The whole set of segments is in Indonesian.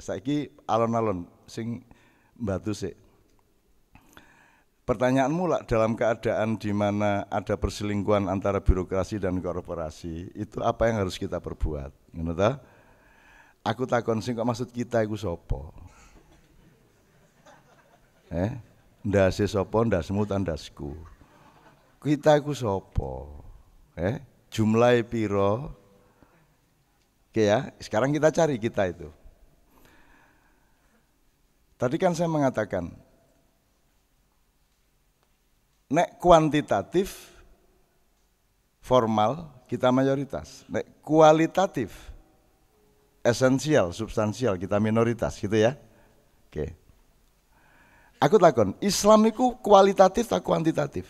Saya saiki alon-alon sing batu sik. Pertanyaanmu lah dalam keadaan di mana ada perselingkuhan antara birokrasi dan korporasi, itu apa yang harus kita perbuat? Ngono Aku tak sing kok maksud kita iku sopo. Eh, ndase sapa, ndasmu ta Kita iku sopo. Eh, jumlahe piro? Oke ya, sekarang kita cari kita itu. Tadi kan saya mengatakan, nek kuantitatif formal kita mayoritas, nek kualitatif esensial, substansial kita minoritas gitu ya. Oke. Aku takon, Islam itu kualitatif tak kuantitatif?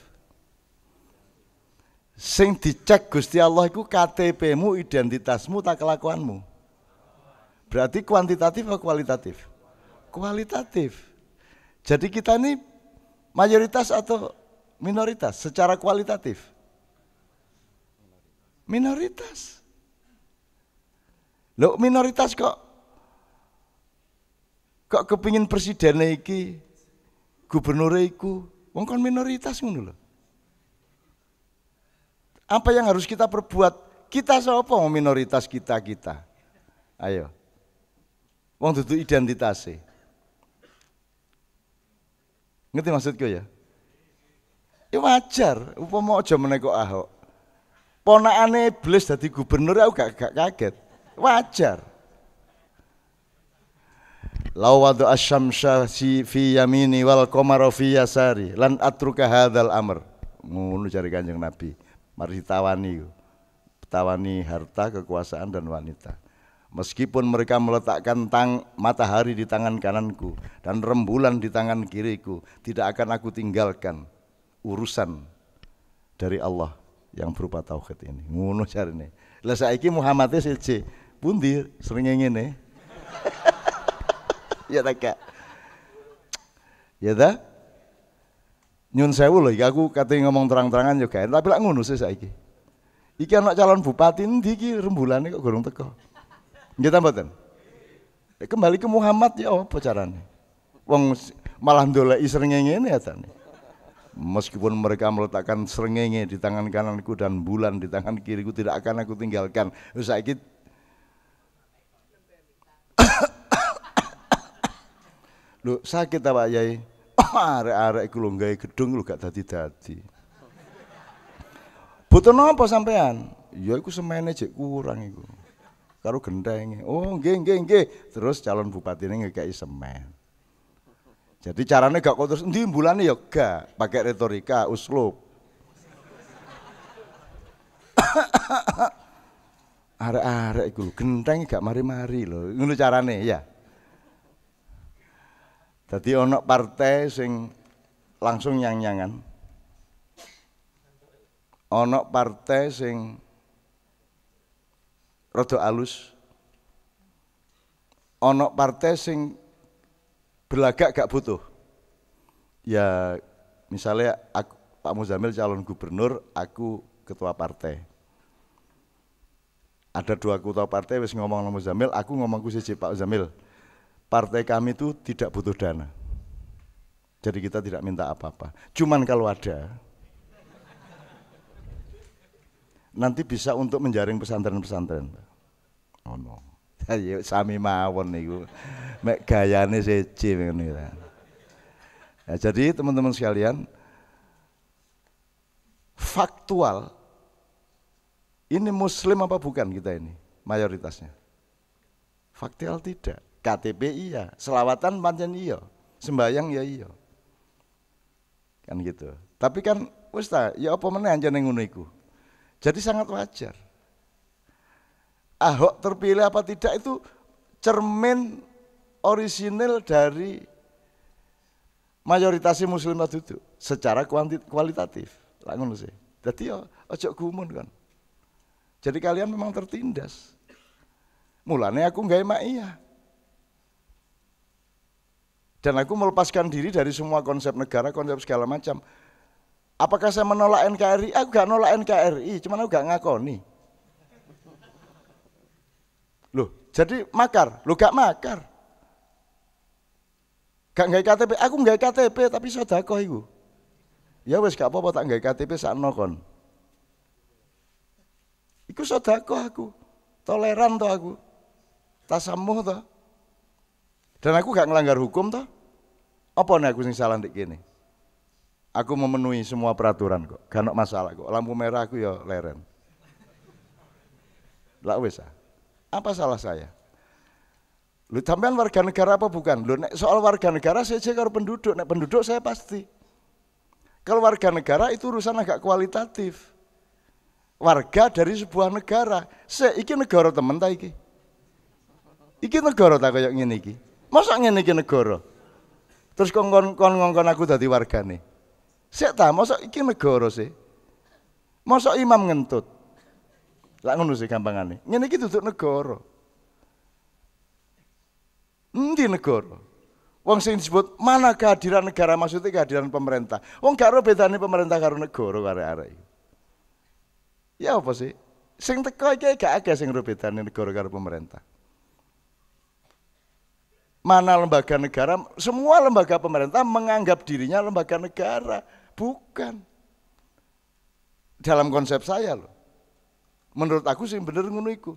Sing dicek Gusti Allah itu KTP-mu, identitasmu, tak kelakuanmu. Berarti kuantitatif atau kualitatif? kualitatif. Jadi kita ini mayoritas atau minoritas secara kualitatif? Minoritas. Loh minoritas kok kok kepingin presiden iki gubernur iku wong kon minoritas ngono apa yang harus kita perbuat kita sapa minoritas kita kita ayo wong duduk sih. Ngerti maksudku ya? Ya wajar, upama aja meneko Ahok. Ponakane iblis jadi gubernur aku gak, gak kaget. Wajar. Lau wadu asyamsya fi yamini wal komaro fi yasari lan atruka hadal amr. Ngunu cari Kanjeng Nabi. Mari ditawani. Tawani harta, kekuasaan dan wanita. Meskipun mereka meletakkan tang matahari di tangan kananku dan rembulan di tangan kiriku, tidak akan aku tinggalkan urusan dari Allah yang berupa tauhid ini. Ngono carane. Lah saiki Muhammad siji pundi sering ngene. ya tak Ya dah. Nyun sewu lho iki aku kate ngomong terang-terangan juga, tapi lak ngono sih saiki. Iki anak calon bupati ndi iki rembulane kok gorong teko. Nggih mboten? Eh, kembali ke Muhammad ya apa carane? Wong malah ndoleki srengenge ya Meskipun mereka meletakkan srengenge di tangan kananku dan bulan di tangan kiriku tidak akan aku tinggalkan. Wis saiki Lho sakit apa Yai? Arek-arek iku lho gawe gedung lho gak dadi-dadi. Butuh nopo sampean? Ya iku semene jek kurang iku karo gendenge. Oh, nggih nggih nggih. Terus calon ini ngekeki semen. Jadi caranya gak kok terus endi mbulane ya gak, pakai retorika uslub. Arek-arek iku gendeng genteng gak mari-mari lho. Ngono carane ya. Tadi ana partai sing langsung nyang-nyangan. Ana partai sing rada alus. Ana partai sing belagak gak butuh. Ya misalnya aku, Pak Muzamil calon gubernur, aku ketua partai. Ada dua ketua partai wis ngomong sama Muzamil, aku ngomongku siji Pak Muzamil. Partai kami itu tidak butuh dana. Jadi kita tidak minta apa-apa. Cuman kalau ada nanti bisa untuk menjaring pesantren-pesantren. Oh no. Ya iya, sami mawon niku. Mek gayane seje ngene ya. Nah, jadi teman-teman sekalian, faktual ini muslim apa bukan kita ini mayoritasnya? Faktual tidak. KTP iya, selawatan pancen iya, sembayang ya iya. Kan gitu. Tapi kan Ustaz, ya apa meneh anjene ngono iku? Jadi sangat wajar. Ahok terpilih apa tidak itu cermin orisinal dari mayoritas muslim itu secara kualitatif. sih. Jadi ya, ojo gumun kan. Jadi kalian memang tertindas. Mulanya aku nggak emak iya. Dan aku melepaskan diri dari semua konsep negara, konsep segala macam. Apakah saya menolak NKRI? Aku gak nolak NKRI, cuman aku gak ngakoni. Loh, jadi makar. lo gak makar. Gak nggak KTP, aku nggak KTP tapi sodako itu. Ya wes gak apa-apa tak nggak KTP saat kon. Iku sodako aku, toleran toh aku, tasamuh toh. Dan aku gak ngelanggar hukum toh. Apa nih aku sing salah ndik gini? Aku memenuhi semua peraturan kok, gak ada masalah kok. Lampu merah aku ya leren. Lah wis ah. Apa salah saya? Lu sampean warga negara apa bukan? Lu nek soal warga negara saya cek kalau penduduk, nek penduduk saya pasti. Kalau warga negara itu urusan agak kualitatif. Warga dari sebuah negara. se iki negara temen ta iki. Iki negara tak kayak ngene iki. Masa ngene iki negara? Terus kon kon kon aku dadi nih. Sik ta, mosok iki negara sih. Mosok imam ngentut. Lah ngono sih gampangane. Ngene iki duduk negara. Endi negara? Wong sing disebut mana kehadiran negara maksudnya kehadiran pemerintah. Wong gak ro bedane pemerintah karo negara kare arek Ya apa sih? Sing teko iki gak akeh sing ro bedane negara karo pemerintah. Mana lembaga negara? Semua lembaga pemerintah menganggap dirinya lembaga negara. Bukan. Dalam konsep saya loh. Menurut aku sih bener ngono iku.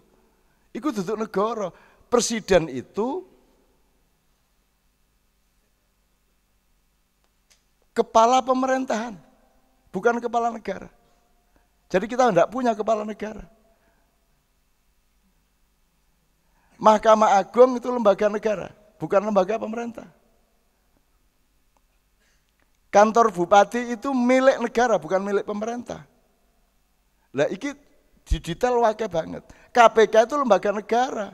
Iku duduk negara. Presiden itu kepala pemerintahan, bukan kepala negara. Jadi kita tidak punya kepala negara. Mahkamah Agung itu lembaga negara, bukan lembaga pemerintah. Kantor bupati itu milik negara, bukan milik pemerintah. Lah iki digital wakil banget. KPK itu lembaga negara.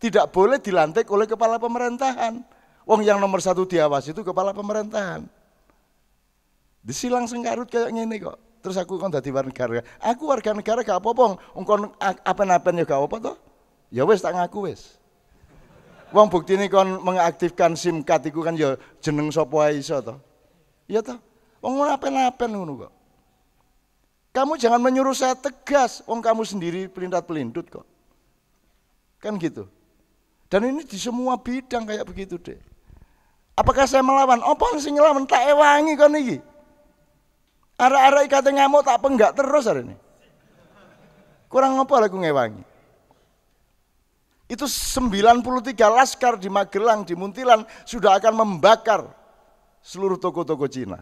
Tidak boleh dilantik oleh kepala pemerintahan. Wong yang nomor satu diawas itu kepala pemerintahan. Disilang sengkarut kayak gini kok. Terus aku kan jadi warga negara. Aku warga negara gak apa-apa. Engkon apa-apa ya gak apa-apa toh. Ya wes tak ngaku wes. Wong bukti ini kon mengaktifkan SIM card itu kan ya jeneng sapa iso toh. Iya toh? Wong apen-apen ngono kok. Kamu jangan menyuruh saya tegas, wong kamu sendiri pelintat-pelintut kok. Kan gitu. Dan ini di semua bidang kayak begitu deh. Apakah saya melawan? Apa sing ngelawan? Tak ewangi kon iki. Arek-arek ikatnya ngamuk tak penggak terus hari ini. Kurang apa aku ngewangi. Itu 93 laskar di Magelang, di Muntilan sudah akan membakar seluruh toko-toko Cina.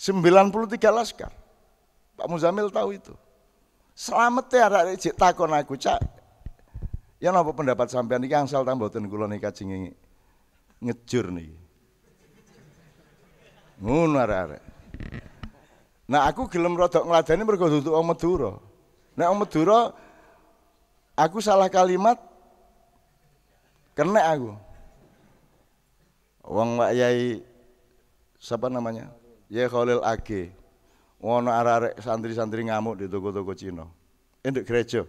93 laskar. Pak Muzamil tahu itu. Selamat ya ada cek takon aku cak. Ya napa pendapat sampean ini? Yang ta mboten kula nika ini ngejur nih. Munar arek Nah aku gelem Rodok ngladeni mergo duduk Om Nah Nah Om aku salah kalimat kena aku. Wong wak Yai siapa namanya? Yai Khalil Ake, wono ararek santri-santri ngamuk di toko-toko Cina. endek eh, gereja.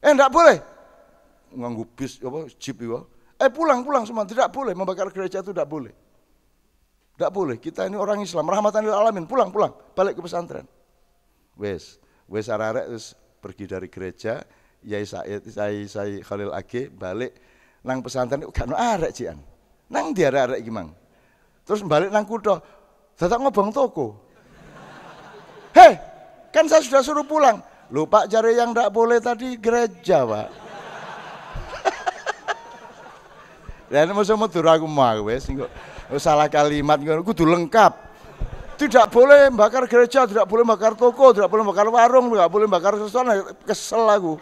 Eh ndak boleh. Nganggu bis apa jeep iku. Eh pulang-pulang semua tidak boleh membakar gereja itu tidak boleh. Tidak boleh. Kita ini orang Islam, rahmatan lil alamin. Pulang, pulang, balik ke pesantren. Wes, wes ararek terus pergi dari gereja, Yai Said, Yai Said Khalil Age balik nang pesantren gak ono arek siang. Nang di arek-arek iki, Mang. Terus balik nang kutho. Dadak ngobong toko. Hei, kan saya sudah suruh pulang. Lupa cari yang tidak boleh tadi gereja, Pak. Dan masa medur aku mau wes salah kalimat gue kudu lengkap. Tidak boleh bakar gereja, tidak boleh bakar toko, tidak boleh bakar warung, tidak boleh bakar sesuatu, kesel aku.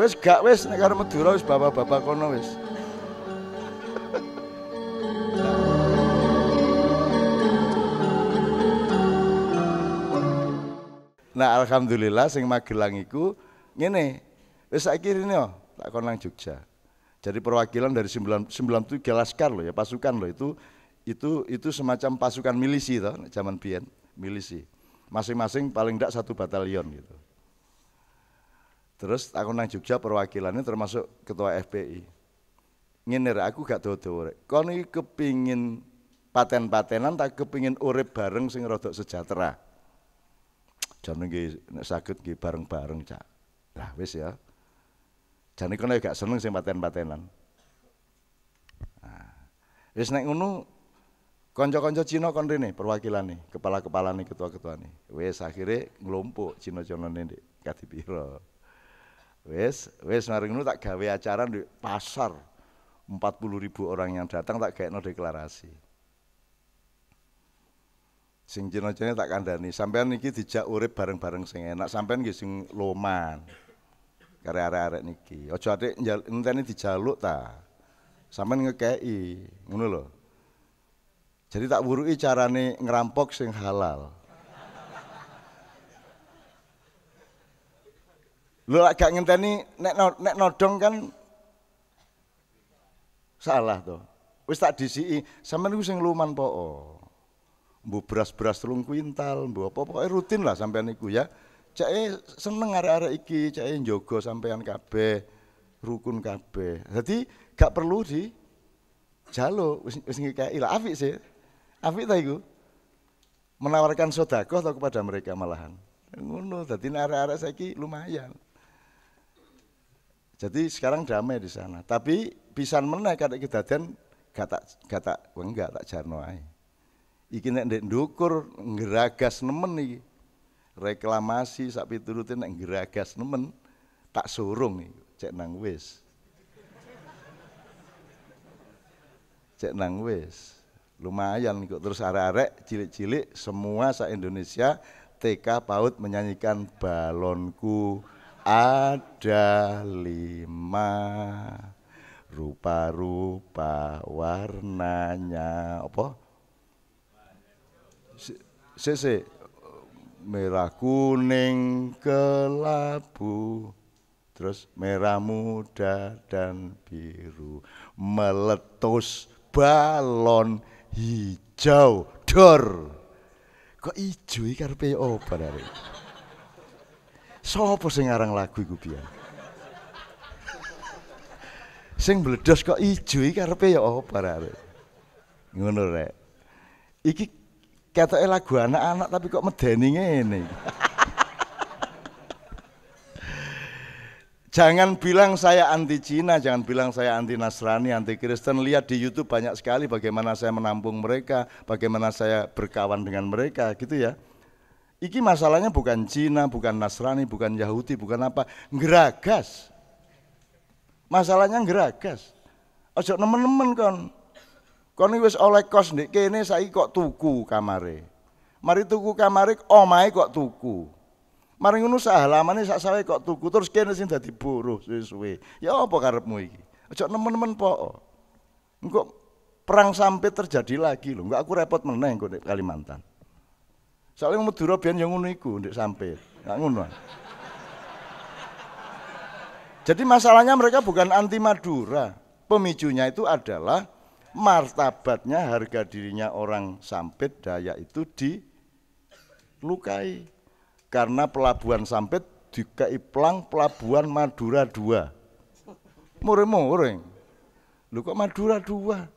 Wes gak wes karena karo Madura wes bapak-bapak kono wes. Nah alhamdulillah sing Magelang iku ngene. Wis saiki rene oh, tak kon nang Jogja. Jadi perwakilan dari 97 laskar loh ya pasukan loh itu itu itu semacam pasukan milisi toh zaman biyen, milisi. Masing-masing paling ndak satu batalion gitu. Terus aku nang Jogja perwakilannya termasuk ketua FPI. Ngene aku gak dodo rek. Kon iki kepingin paten-patenan tak kepingin urip bareng sing rodok sejahtera jane nggih nek saged nggih bareng-bareng cak lah wis ya jane kono gak seneng sing paten-patenan nah, wis nek ngono kanca-kanca Cina kon rene perwakilane kepala-kepalane ketua-ketuane wis akhire nglumpuk Cina-cinane ndek kadipira wis wis mari ngono tak gawe acara di pasar 40 ribu orang yang datang tak gaekno deklarasi sing jeno-jene tak kandhani. Sampean niki dijak urip bareng-bareng sing enak. Sampean nggih sing loman. Kare arek niki. Aja atik enteni dijaluk ta. Sampean ngekeki, ngono lho. Jadi tak wuruki carane ngerampok sing halal. Lu agak ngenteni nek nek nodong kan salah to. Wis tak disiki, sampean iku sing loman po bu beras-beras telung kuintal, bu apa pokoknya rutin lah sampean niku ya. cai seneng arah arah iki, cai jogo sampean kabeh, rukun kabeh. Jadi gak perlu di jalo wis wis ngekei lah afik sih. afik tahu iku? Menawarkan sodako atau kepada mereka malahan. Ngono, jadi arah saya ki lumayan. Jadi sekarang damai di sana. Tapi pisan meneh kita dan gak tak gak tak enggak tak jarno aja Iki nek ndek ndukur ngeragas nemen iki. Reklamasi sak piturute nek ngeragas nemen tak surung iki, cek nang wis. Cek nang wis. Lumayan kok terus arek-arek cilik-cilik semua sa Indonesia TK PAUD menyanyikan balonku ada lima rupa-rupa warnanya apa Sik Merah kuning kelabu. Terus merah muda dan biru. Meletus balon hijau dor. Kok ijo iki karepe opo arek? Sopo sing ngarang lagu iku piye? sing meledos kok ijo iki karepe ya opo arek? Ngono rek. Iki Kata eh lagu anak-anak tapi kok medeni ini. Jangan bilang saya anti Cina, jangan bilang saya anti Nasrani, anti Kristen. Lihat di YouTube banyak sekali bagaimana saya menampung mereka, bagaimana saya berkawan dengan mereka, gitu ya. Iki masalahnya bukan Cina, bukan Nasrani, bukan Yahudi, bukan apa, geragas. Masalahnya geragas. Ojo nemen-nemen kon. Kon wis oleh kos ndek kene saiki kok tuku kamare. Mari tuku kamare omahe kok tuku. Mari ngono sak halamane sak sawe kok tuku terus kene sing dadi buruh suwe-suwe. Ya apa karepmu iki? Aja nemen-nemen po. Engko perang sampai terjadi lagi lho. Enggak aku repot meneh engko Kalimantan. Soalnya Madura biyen yang ngono iku ndek sampit. Enggak ngono. Jadi masalahnya mereka bukan anti Madura. Pemicunya itu adalah martabatnya harga dirinya orang Sampit Daya itu dilukai karena pelabuhan Sampit dikai pelang pelabuhan Madura dua, murem mureng lu kok Madura dua,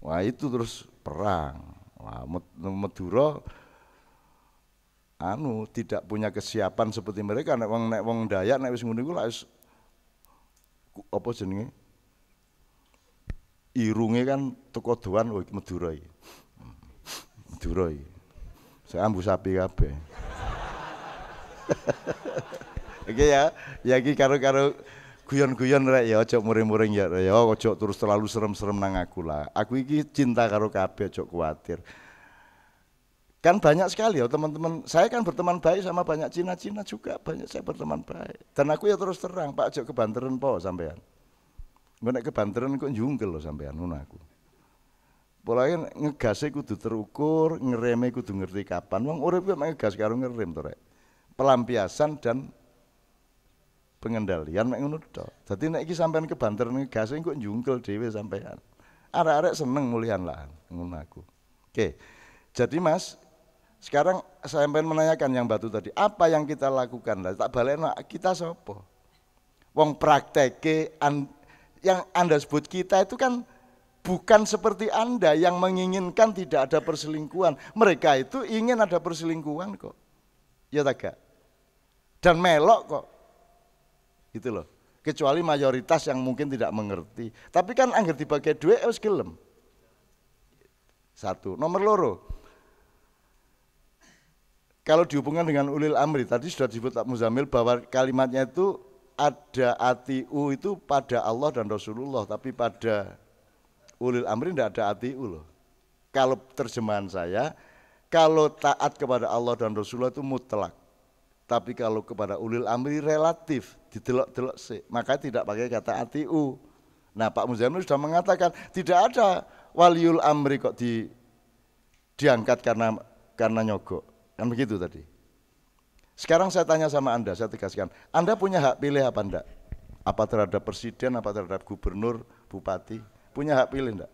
wah itu terus perang wah Madura anu tidak punya kesiapan seperti mereka nek wong nek wong Dayak nek wis ngono iku lak apa jenenge irunge kan teko doan oh iki Madura Saya ambu sapi kabeh. Oke ya, ya iki karo-karo guyon-guyon rek ya aja muring-muring ya ya aja oh, terus terlalu serem-serem nang aku lah. Aku iki cinta karo kabeh aja khawatir. Kan banyak sekali ya teman-teman. Saya kan berteman baik sama banyak Cina-Cina juga, banyak saya berteman baik. Dan aku ya terus terang, Pak cok kebanteran po sampean. Mbak ke kebanteran kok jungkel loh sampean ngono aku. kan ngegasnya kudu terukur, ngereme kudu ngerti kapan. Wong urip kok ngegas karo ngerem to rek. Pelampiasan dan pengendalian mek ngono tok. Dadi nek iki sampean kebanteran ngegasnya kok jungkel dhewe sampean. Arek-arek seneng mulihan lah ngono aku. Oke. Jadi Mas, sekarang saya ingin menanyakan yang batu tadi, apa yang kita lakukan? Lah tak balik, kita sopo. Wong prakteke an, yang Anda sebut kita itu kan bukan seperti Anda yang menginginkan tidak ada perselingkuhan. Mereka itu ingin ada perselingkuhan kok. Ya tak Dan melok kok. Itu loh. Kecuali mayoritas yang mungkin tidak mengerti. Tapi kan anggar dibagi dua ya harus gelem. Satu. Nomor loro. Kalau dihubungkan dengan ulil amri, tadi sudah disebut Pak Muzamil bahwa kalimatnya itu ada atiu itu pada Allah dan Rasulullah, tapi pada ulil amri tidak ada atiu loh. Kalau terjemahan saya, kalau taat kepada Allah dan Rasulullah itu mutlak. Tapi kalau kepada ulil amri relatif, didelok-delok sih. Maka tidak pakai kata atiu. Nah Pak Muzamil sudah mengatakan tidak ada waliul amri kok di diangkat karena karena nyogok. Kan begitu tadi. Sekarang saya tanya sama Anda, saya tegaskan. Anda punya hak pilih apa enggak? Apa terhadap presiden, apa terhadap gubernur, bupati? Punya hak pilih enggak?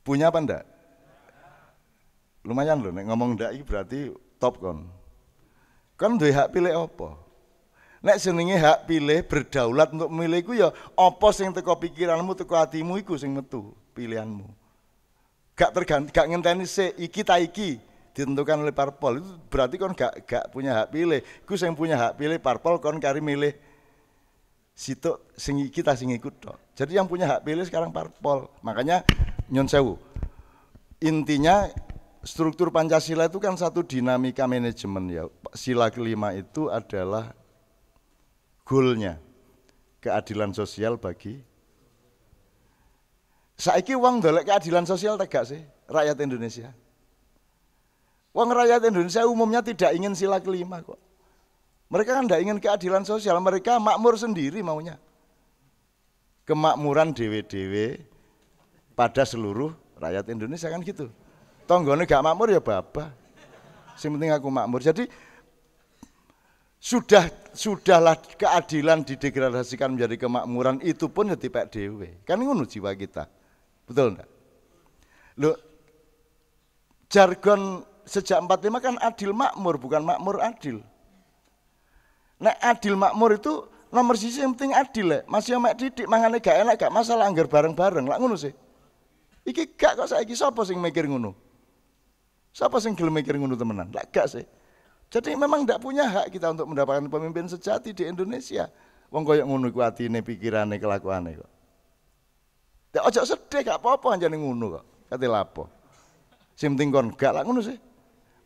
Punya apa enggak? Lumayan loh, nek ngomong enggak berarti top kon. Kan duwe hak pilih apa? Nek seninya hak pilih berdaulat untuk memilihku ya apa sing teko pikiranmu, teko hatimu iku sing metu pilihanmu gak terganti gak ngenteni se iki ta iki ditentukan oleh parpol itu berarti kon gak gak punya hak pilih ku yang punya hak pilih parpol kon kari milih situ sing iki ta sing ikut jadi yang punya hak pilih sekarang parpol makanya nyun sewu intinya struktur Pancasila itu kan satu dinamika manajemen ya sila kelima itu adalah goalnya keadilan sosial bagi Saiki uang dolek keadilan sosial tegak sih rakyat Indonesia. Uang rakyat Indonesia umumnya tidak ingin sila kelima kok. Mereka kan tidak ingin keadilan sosial, mereka makmur sendiri maunya. Kemakmuran DWDW pada seluruh rakyat Indonesia kan gitu. Tonggone gak makmur ya bapa. Sing penting aku makmur. Jadi sudah sudahlah keadilan didegradasikan menjadi kemakmuran itu pun ya tipe dewe. Kan ngono jiwa kita. Betul enggak? Lu jargon sejak 45 kan adil makmur, bukan makmur adil. Nek nah, adil makmur itu nomor sisi yang penting adil ya. Masih omek didik mangane gak enak gak masalah anggar bareng-bareng. Lah ngono sih. Iki gak kok saiki sapa sing mikir ngono? Sapa sing gelem mikir ngono temenan? Lah gak sih. Jadi memang tidak punya hak kita untuk mendapatkan pemimpin sejati di Indonesia. Wong koyok ngono kuatine pikirane kelakuane kok. Ya ojo sedih gak apa-apa anjane ngunu kok. Kate lapo. Sim Tingkon, gak lak ngono sih.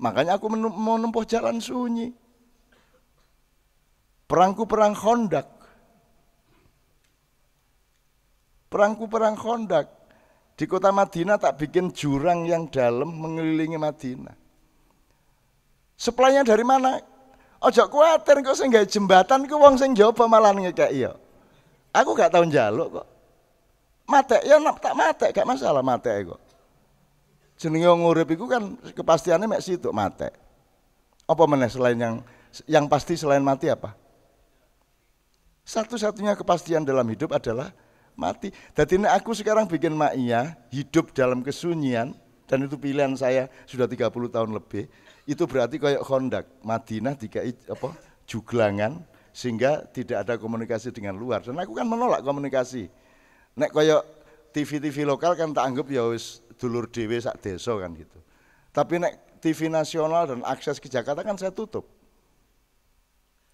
Makanya aku mau nempuh jalan sunyi. Perangku perang kondak, Perangku perang kondak Di kota Madinah tak bikin jurang yang dalam mengelilingi Madinah. Suplainya dari mana? Ojo kuatir kok sing jembatan ku wong sing jawab malah ngekek iya. Aku gak tau njaluk kok mate ya nak tak mate kayak masalah matek kok. Jenenge ngurip iku kan kepastiannya mek situ mate Apa mana selain yang yang pasti selain mati apa? Satu-satunya kepastian dalam hidup adalah mati. Jadi ini aku sekarang bikin maknya hidup dalam kesunyian dan itu pilihan saya sudah 30 tahun lebih. Itu berarti kayak kondak Madinah tiga apa juglangan sehingga tidak ada komunikasi dengan luar dan aku kan menolak komunikasi Nek kaya TV-TV lokal kan tak anggap ya wis dulur dewe sak deso kan gitu. Tapi nek TV nasional dan akses ke Jakarta kan saya tutup.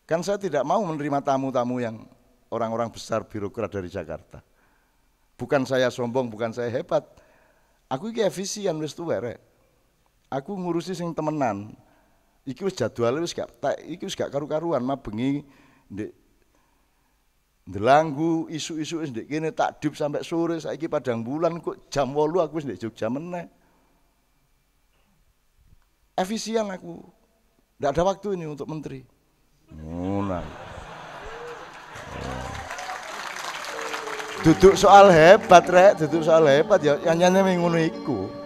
Kan saya tidak mau menerima tamu-tamu yang orang-orang besar birokrat dari Jakarta. Bukan saya sombong, bukan saya hebat. Aku iki efisien wis tuwek Aku ngurusi sing temenan. Iki wis jadwale wis gak iki wis gak karu-karuan bengi ndek Delanggu isu-isu wis ndek kene takdib sampai sore saiki padang bulan kok jam 8 aku wis ndek Jogja meneh. Efisien aku. Ndak ada waktu ini untuk menteri. Ngono. Duduk soal hebat rek, duduk soal hebat ya nyanyi ngono iku.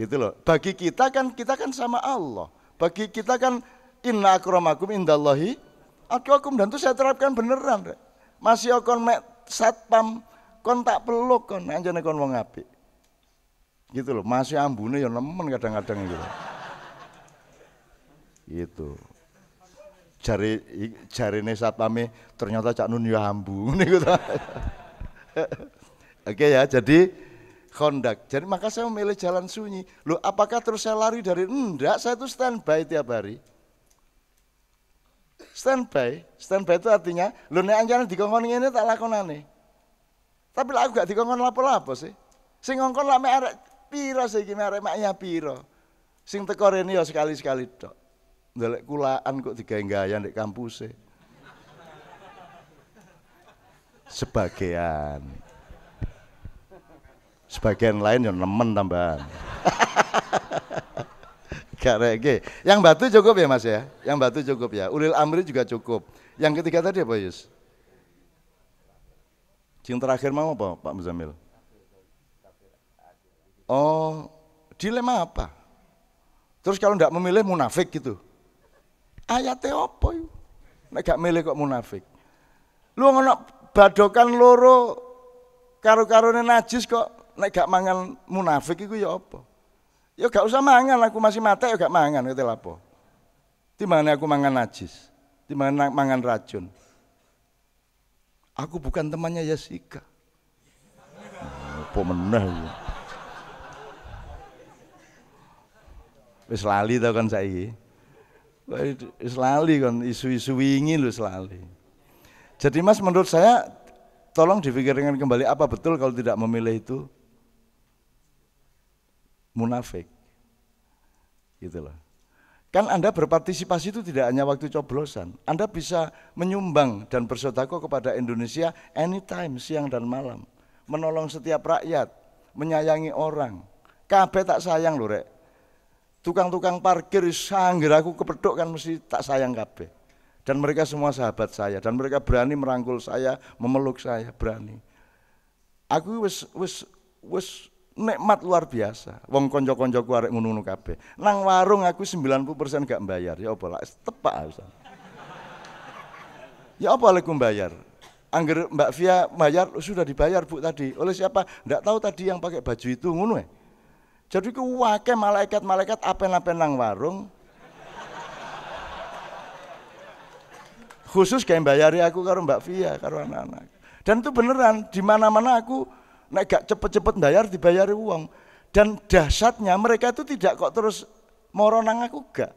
Gitu loh. Bagi kita kan kita kan sama Allah. Bagi kita kan inna akramakum indallahi atqakum dan itu saya terapkan beneran. Rek. Masih kon satpam kon tak peluk kon anjane nah, kon wong apik. Gitu loh, masih ambune ya nemen kadang-kadang gitu. Gitu. Jari jarine satpame ternyata Cak Nun ya ambu niku Oke ya, jadi kondak. Jadi maka saya memilih jalan sunyi. Lu apakah terus saya lari dari? Enggak, saya itu standby tiap hari. Standby, standby itu artinya, lo nek anjane dikongkon ngene tak lakonane. Tapi lah aku gak dikongkon lapo-lapo sih. Sing ngongkon lah mek arek pira sih iki arek maknya pira. Sing teko rene ya sekali-sekali tok. Ndelek kulaan kok yang di kampus kampuse. Sebagian. Sebagian lain yang nemen tambahan. Kareke. Yang batu cukup ya Mas ya? Yang batu cukup ya. Ulil amri juga cukup. Yang ketiga tadi apa Yus? Yang terakhir mau apa Pak Muzamil? Oh, dilema apa? Terus kalau tidak memilih munafik gitu. Ayatnya apa yuk? Nek gak milih kok munafik. Lu ngono badokan loro karu karone najis kok nek gak mangan munafik iku ya apa? Ya gak usah mangan, aku masih mata ya gak mangan kate apa? Dimana aku mangan najis, dimana mangan racun. Aku bukan temannya Yasika. Oh, apa meneh ya? Wis lali tau kan saiki. Wis lali kan isu-isu wingi lho lali. Jadi Mas menurut saya tolong dipikirkan kembali apa betul kalau tidak memilih itu munafik. Gitu loh. Kan Anda berpartisipasi itu tidak hanya waktu coblosan. Anda bisa menyumbang dan bersodako kepada Indonesia anytime, siang dan malam. Menolong setiap rakyat, menyayangi orang. Kabeh tak sayang lho rek. Tukang-tukang parkir sanggir aku kepedok kan mesti tak sayang kabeh. Dan mereka semua sahabat saya dan mereka berani merangkul saya, memeluk saya, berani. Aku wis wis wis nikmat luar biasa. Wong konco-koncoku arek ngono-ngono kabeh. Nang warung aku 90% gak bayar, Ya apa lah tepak Ustaz. Ya apa leku bayar? Angger Mbak Via bayar oh, sudah dibayar Bu tadi. Oleh siapa? Ndak tahu tadi yang pakai baju itu ngono ya. Jadi ku wake malaikat-malaikat apen-apen nang warung. Khusus kayak bayari aku karo Mbak Via, karo anak-anak. Dan itu beneran di mana-mana aku nek gak cepet-cepet bayar dibayar uang. Dan dahsyatnya mereka itu tidak kok terus moro nang aku gak.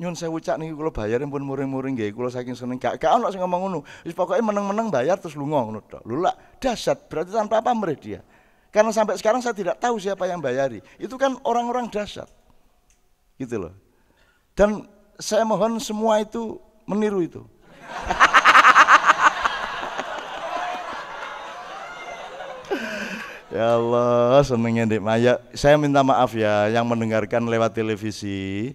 Nyun saya ucap nih kalau bayarin pun muring-muring gak, kalau saking seneng gak, gak ono sing ngomong ngono. Wis pokoknya meneng-meneng bayar terus lu ngomong ngono tok. Lula dahsyat berarti tanpa apa mereka dia. Karena sampai sekarang saya tidak tahu siapa yang bayari. Itu kan orang-orang dahsyat. Gitu loh. Dan saya mohon semua itu meniru itu. Ya Allah, senengnya Dek Maya. Saya minta maaf ya yang mendengarkan lewat televisi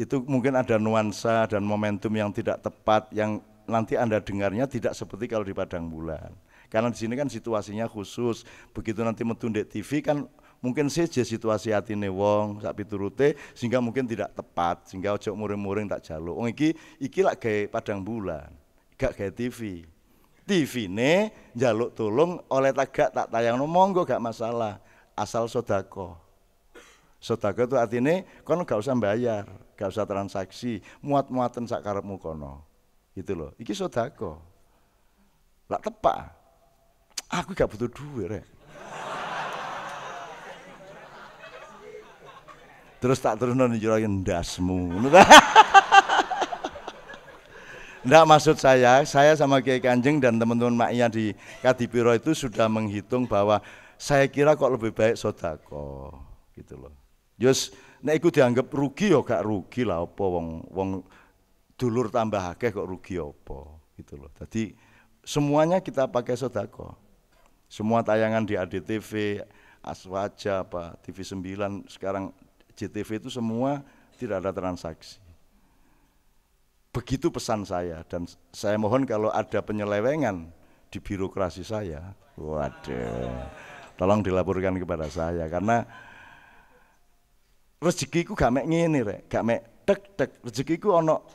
itu mungkin ada nuansa dan momentum yang tidak tepat yang nanti Anda dengarnya tidak seperti kalau di padang bulan. Karena di sini kan situasinya khusus. Begitu nanti mentundek TV kan mungkin saja situasi ini wong sak piturute sehingga mungkin tidak tepat sehingga ojo muring-muring tak jalo. Wong iki iki lak gawe padang bulan, gak gawe TV tv nih jaluk tulung oleh tagak tak tayang no monggo gak masalah asal sodako sodako itu artinya kono gak usah bayar gak usah transaksi muat muatan sakarepmu kono gitu loh iki sodako lah tepak aku gak butuh duit rek terus tak terus nonjolakin dasmu Enggak maksud saya, saya sama Kiai Kanjeng dan teman-teman maknya di Kadipiro itu sudah menghitung bahwa saya kira kok lebih baik sodako gitu loh. Jus, nek iku dianggap rugi ya gak rugi lah apa wong wong dulur tambah akeh kok rugi apa gitu loh. Jadi semuanya kita pakai sodako. Semua tayangan di ADTV, Aswaja, apa TV 9 sekarang JTV itu semua tidak ada transaksi. Begitu pesan saya dan saya mohon kalau ada penyelewengan di birokrasi saya, waduh, tolong dilaporkan kepada saya karena rezekiku gak mek ngene rek, gak mek tek tek rezekiku ono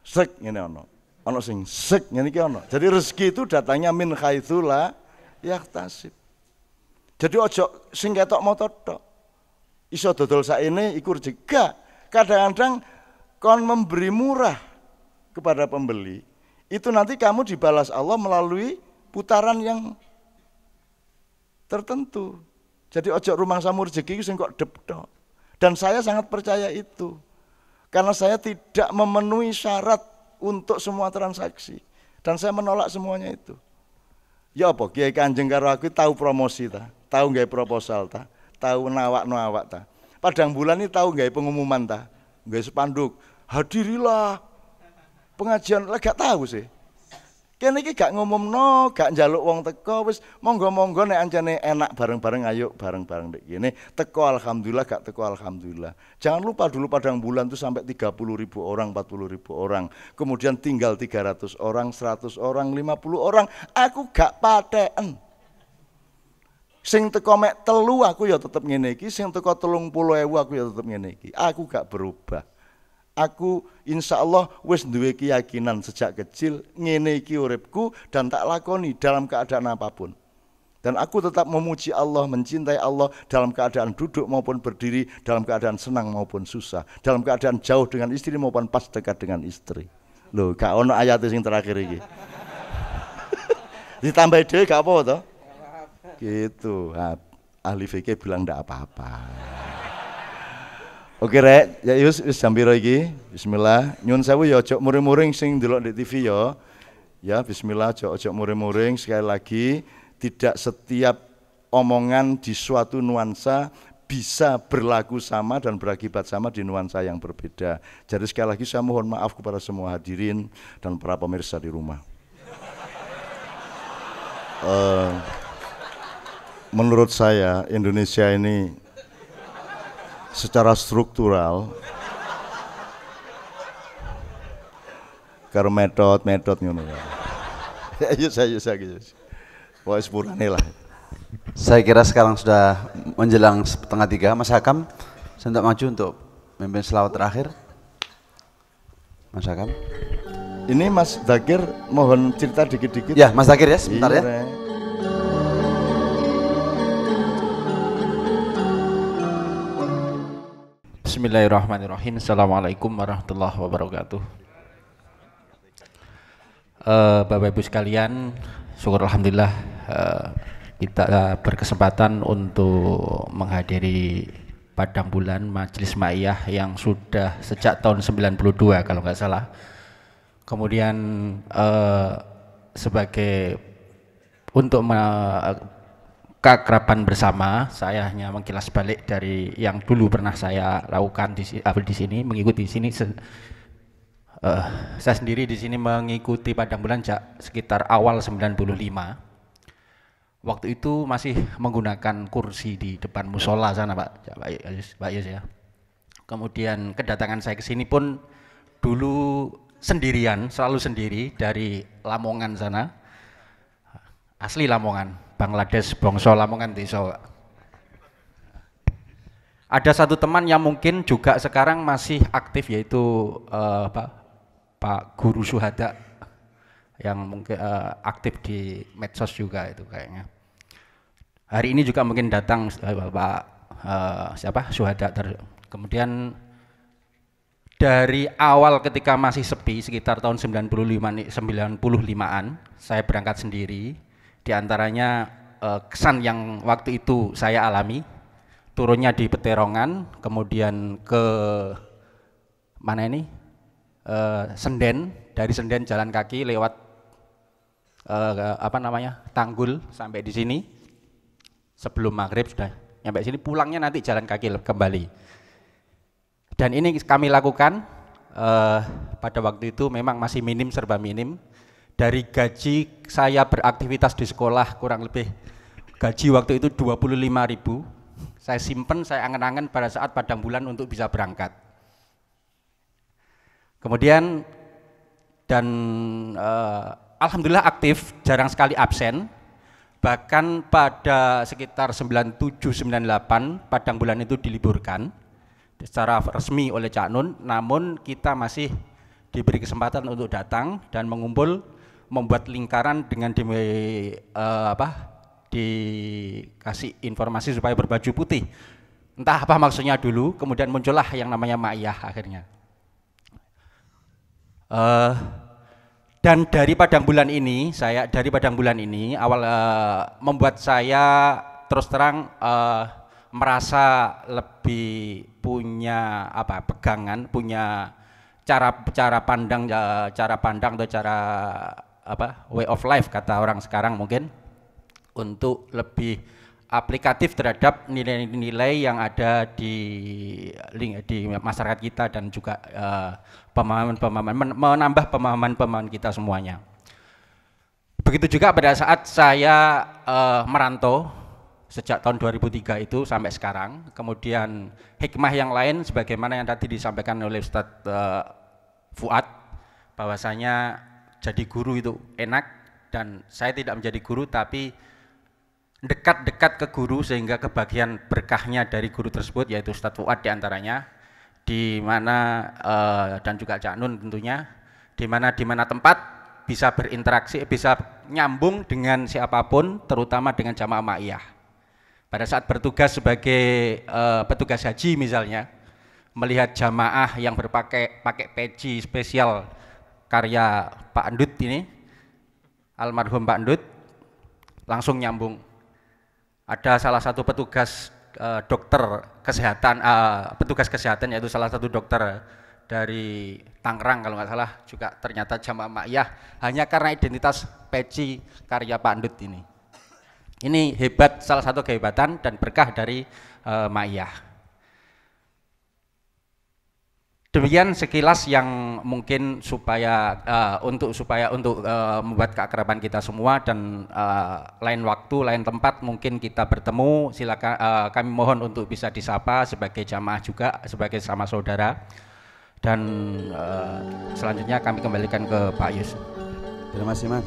sek ngene ono. Ono sing sek ngene iki ono. Jadi rezeki itu datangnya min khaitsula yahtasib. Jadi ojo sing ketok moto tok. Iso dodol ini iku rezeki. Kadang-kadang kon memberi murah kepada pembeli, itu nanti kamu dibalas Allah melalui putaran yang tertentu. Jadi ojok rumah samur rezeki sing kok dep Dan saya sangat percaya itu. Karena saya tidak memenuhi syarat untuk semua transaksi dan saya menolak semuanya itu. Ya apa Kiai Kanjeng karo aku tahu promosi ta, tahu nggak proposal ta, tahu nawak nawak ta. Padang bulan ini tahu nggak pengumuman ta, nggak sepanduk, hadirilah pengajian lah gak tahu sih kene iki gak no gak njaluk wong teko wis monggo-monggo nek anjane enak bareng-bareng ayo bareng-bareng dek gini teko alhamdulillah gak teko alhamdulillah. Jangan lupa dulu padang bulan tuh sampai tiga puluh ribu orang, empat puluh ribu orang. Kemudian tinggal tiga ratus orang, seratus orang, lima puluh orang. Aku gak paten. Sing teko mek telu aku ya tetep ngene iki, sing teko telung ewu aku ya tetep ngene Aku gak berubah. Aku insya Allah wes duwe keyakinan sejak kecil ngene iki uripku dan tak lakoni dalam keadaan apapun. Dan aku tetap memuji Allah, mencintai Allah dalam keadaan duduk maupun berdiri, dalam keadaan senang maupun susah, dalam keadaan jauh dengan istri maupun pas dekat dengan istri. Loh, gak ono ayat yang terakhir ini Ditambah dia gak apa-apa Gitu. Ahli fikih bilang ndak apa-apa. Oke rek, ya yus yus lagi, Bismillah. Nyun sewu ya cok muring-muring sing delok di TV ya. Ya bismillah cok cok muring-muring sekali lagi tidak setiap omongan di suatu nuansa bisa berlaku sama dan berakibat sama di nuansa yang berbeda. Jadi sekali lagi saya mohon maaf kepada semua hadirin dan para pemirsa di rumah. Eh, menurut saya Indonesia ini secara struktural karena metode metot ngono ya. Ayo saya saya Wah, sepurane lah. Saya kira sekarang sudah menjelang setengah tiga. Mas Hakam, saya tidak maju untuk memimpin selawat terakhir. Mas Hakam. Ini Mas Dakir mohon cerita dikit-dikit. Ya, Mas Dakir ya, sebentar ya. Iya, Bismillahirrahmanirrahim. Assalamualaikum warahmatullahi wabarakatuh. Uh, Bapak Ibu sekalian, syukur alhamdulillah uh, kita berkesempatan untuk menghadiri Padang Bulan Majelis Ma'iyah yang sudah sejak tahun 92 kalau nggak salah. Kemudian uh, sebagai untuk keakraban bersama. Saya hanya mengkilas balik dari yang dulu pernah saya lakukan di, di sini, mengikuti di sini. Se, uh, saya sendiri di sini mengikuti Padang Bulan sejak sekitar awal 95. Waktu itu masih menggunakan kursi di depan musola sana, Pak. Pak Yus, Pak Yus ya. Kemudian kedatangan saya ke sini pun dulu sendirian, selalu sendiri dari Lamongan sana. Asli Lamongan, Bangladesh Bongso, Lamongan tiso. ada satu teman yang mungkin juga sekarang masih aktif yaitu uh, eh, Pak Pak Guru Suhada yang mungkin uh, aktif di medsos juga itu kayaknya hari ini juga mungkin datang uh, Bapak uh, siapa Suhada ter kemudian dari awal ketika masih sepi sekitar tahun 95 95-an saya berangkat sendiri diantaranya antaranya eh, kesan yang waktu itu saya alami, turunnya di Peterongan, kemudian ke mana ini? Eh, Senden, dari Senden jalan kaki lewat eh, apa namanya? Tanggul sampai di sini. Sebelum maghrib sudah nyampe sini pulangnya nanti jalan kaki kembali. Dan ini kami lakukan eh, pada waktu itu memang masih minim serba minim dari gaji saya beraktivitas di sekolah kurang lebih gaji waktu itu lima ribu saya simpen, saya angen-angen pada saat padang bulan untuk bisa berangkat kemudian dan uh, Alhamdulillah aktif, jarang sekali absen bahkan pada sekitar 97-98 padang bulan itu diliburkan secara resmi oleh Cak Nun namun kita masih diberi kesempatan untuk datang dan mengumpul membuat lingkaran dengan di uh, apa dikasih informasi supaya berbaju putih entah apa maksudnya dulu kemudian muncullah yang namanya ma'iyah akhirnya uh, dan dari padang bulan ini saya dari padang bulan ini awal uh, membuat saya terus terang uh, merasa lebih punya apa pegangan punya cara cara pandang cara pandang atau cara apa way of life kata orang sekarang mungkin untuk lebih aplikatif terhadap nilai-nilai yang ada di di masyarakat kita dan juga eh, pemahaman-pemahaman uh, menambah pemahaman-pemahaman kita semuanya. Begitu juga pada saat saya uh, merantau sejak tahun 2003 itu sampai sekarang, kemudian hikmah yang lain sebagaimana yang tadi disampaikan oleh Ustadz uh, Fuad bahwasanya jadi guru itu enak dan saya tidak menjadi guru tapi dekat-dekat ke guru sehingga kebagian berkahnya dari guru tersebut yaitu Ustadz Fuad diantaranya di mana uh, dan juga Cak Nun tentunya di mana di mana tempat bisa berinteraksi bisa nyambung dengan siapapun terutama dengan jamaah ma'iyah pada saat bertugas sebagai uh, petugas haji misalnya melihat jamaah yang berpakai pakai peci spesial karya Pak Andut ini, almarhum Pak Andut, langsung nyambung. Ada salah satu petugas eh, dokter kesehatan, eh, petugas kesehatan yaitu salah satu dokter dari Tangerang kalau nggak salah juga ternyata jamaah makyah hanya karena identitas peci karya Pak Andut ini. Ini hebat salah satu kehebatan dan berkah dari uh, eh, makyah. Demikian sekilas yang mungkin supaya uh, untuk supaya untuk uh, membuat keakraban kita semua dan uh, lain waktu, lain tempat mungkin kita bertemu. Silakan uh, kami mohon untuk bisa disapa sebagai jamaah juga sebagai sama saudara. Dan uh, selanjutnya kami kembalikan ke Pak Yus. Terima kasih, Mas.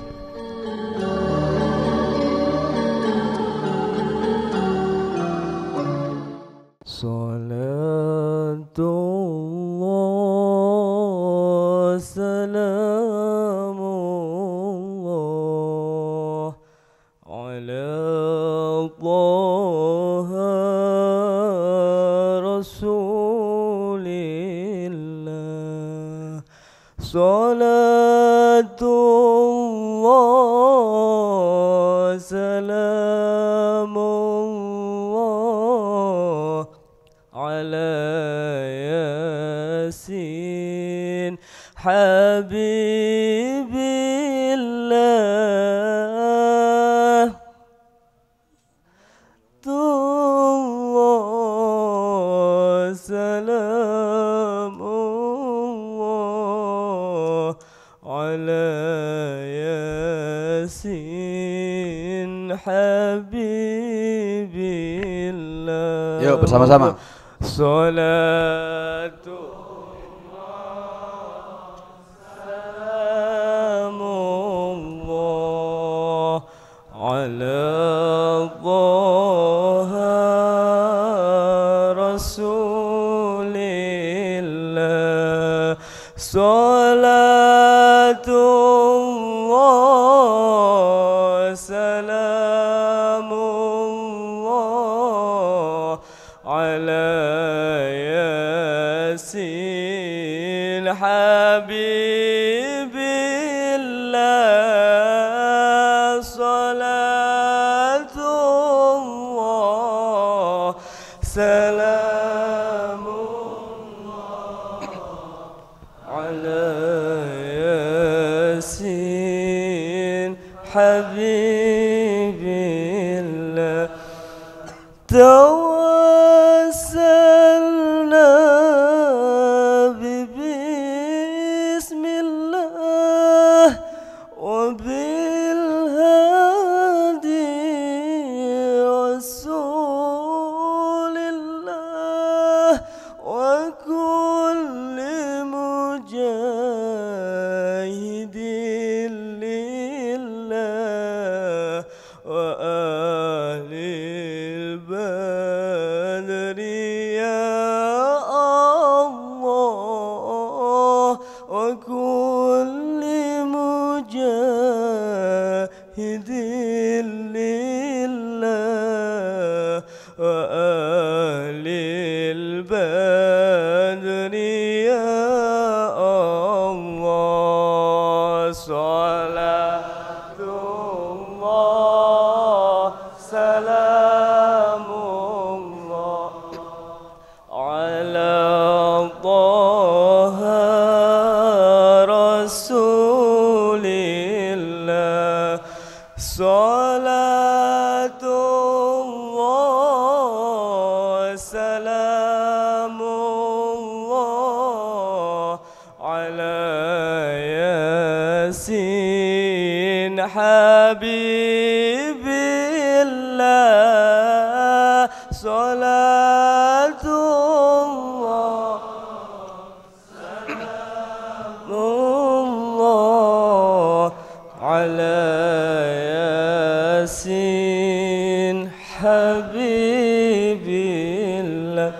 habibillah Yuk bersama-sama Salatu حبيب الله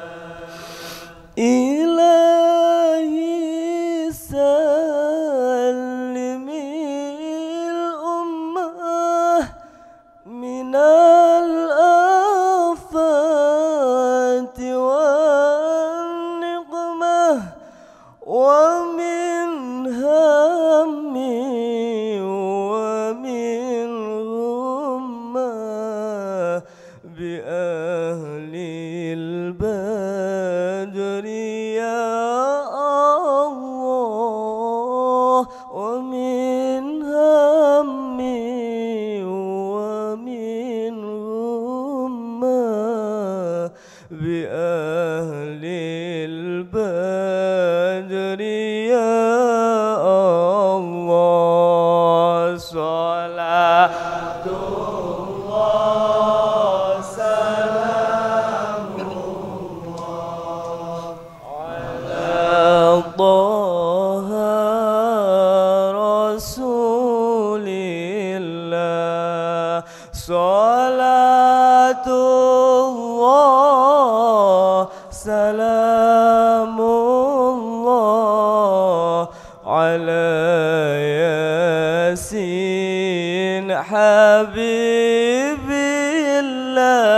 حبيبي الله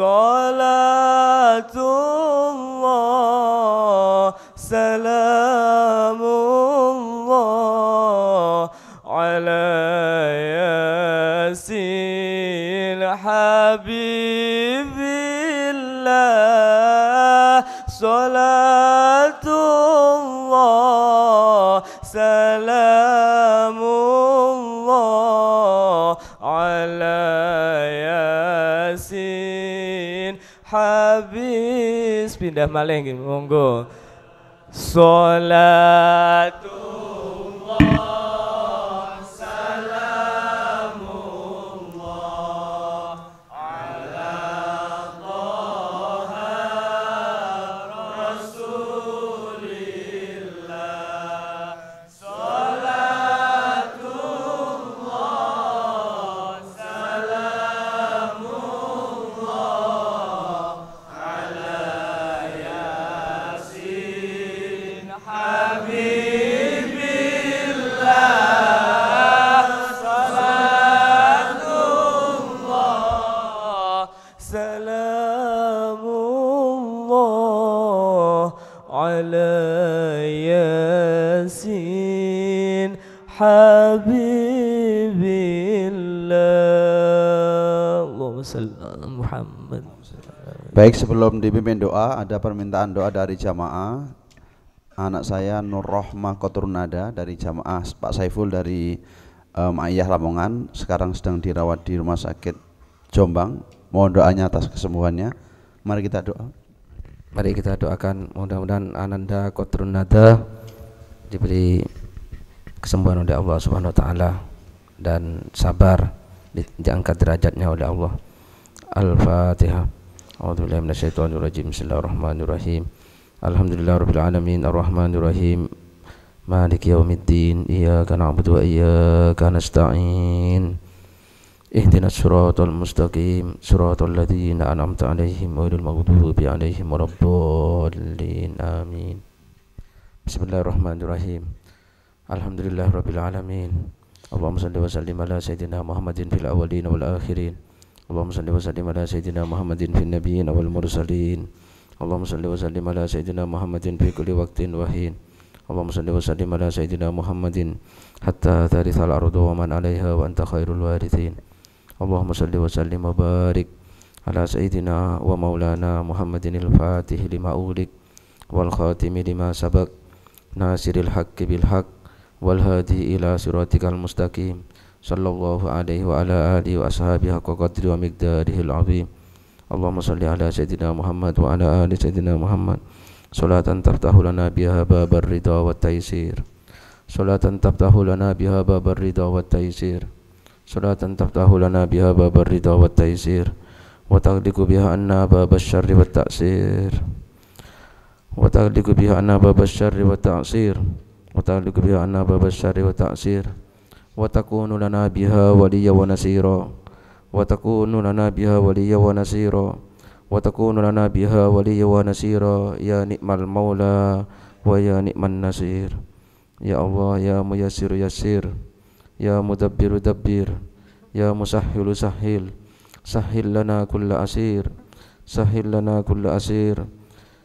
없어. pindah maling monggo Salatu Baik sebelum dipimpin doa ada permintaan doa dari jamaah anak saya Nur Rohmah Koturnada dari jamaah Pak Saiful dari um, Ayah Lamongan sekarang sedang dirawat di rumah sakit Jombang mohon doanya atas kesembuhannya mari kita doa mari kita doakan mudah-mudahan Ananda Kotrunada diberi kesembuhan oleh Allah Subhanahu wa taala dan sabar diangkat derajatnya oleh Allah Al-Fatihah أعوذ بالله من الشيطان الرجيم بسم الله الرحمن الرحيم الحمد لله رب العالمين الرحمن الرحيم مالك يوم الدين إياك نعبد وإياك نستعين اهدنا الصراط المستقيم صراط الذين أنعمت عليهم غير المغضوب عليهم ولا الضالين آمين بسم الله الرحمن الرحيم الحمد لله رب العالمين اللهم صل وسلم على سيدنا محمد في الأولين والآخرين اللهم صل وسلم على سيدنا محمد في النبيين والمرسلين اللهم صل وسلم على سيدنا محمد في كل وقت وحين اللهم صل وسلم على سيدنا محمد حتى ترث الأرض ومن عليها وأنت خير الوارثين اللهم صل وسلم وبارك على سيدنا ومولانا محمد الفاتح لما أغلق والخاتم لما سبق ناصر الحق بالحق والهادي إلى صراطك المستقيم صلى الله عليه وعلى آله وأصحابه حق ومقداره العظيم اللهم صل على سيدنا محمد وعلى آل سيدنا محمد صلاة تفتح لنا بها باب الرضا والتيسير صلاة تفتح لنا بها باب الرضا والتيسير صلاة تفتح لنا بها باب الرضا والتيسير وتغلق بها عنا باب الشر والتأسير وتغلق بها عنا باب الشر والتأسير وتغلق بها عنا باب الشر والتعسير wa takunu lana biha waliyya wa nasira wa takunu biha waliyya wa nasira biha waliyya wa ya nikmal maula wa ya nikman nasir ya allah ya muyassir yasir ya mudabbir dabbir ya musahhil sahil sahil lana kull asir sahil lana asir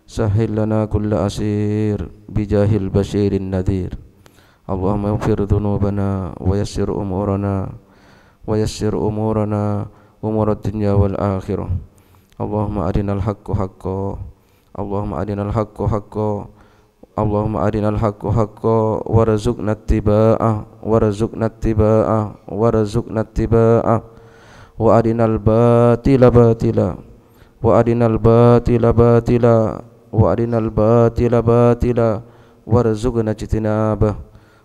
sahil lana asir bijahil bashirin nadir اللهم اغفر ذنوبنا ويسر أمورنا ويسر أمورنا أمور الدنيا والآخرة اللهم أرنا الحق حقا اللهم أرنا الحق حقا اللهم أرنا الحق حقا وارزقنا اتباعه وارزقنا اتباعه وارزقنا اتباعه وأرنا الباطل باطلا وأرنا الباطل باطلا وأرنا الباطل باطلا وارزقنا اجتنابه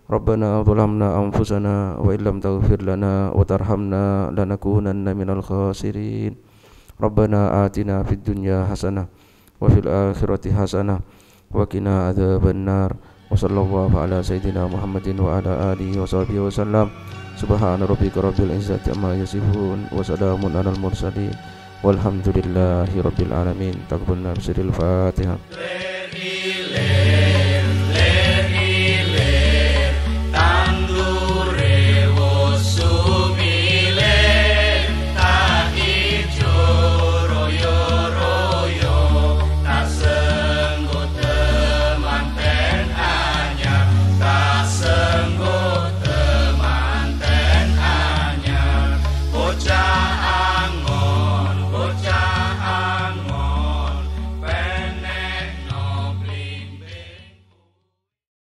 ربنا ظلمنا أنفسنا وإن لم تغفر لنا وترحمنا لنكونن من الخاسرين ربنا آتنا في الدنيا حسنة وفي الآخرة حسنة وقنا عذاب النار وصلى الله على سيدنا محمد وعلى آله وصحبه وسلم سبحان ربك رب العزة عما يصفون وسلام على المرسلين والحمد لله رب العالمين تقبلنا بسر الفاتحة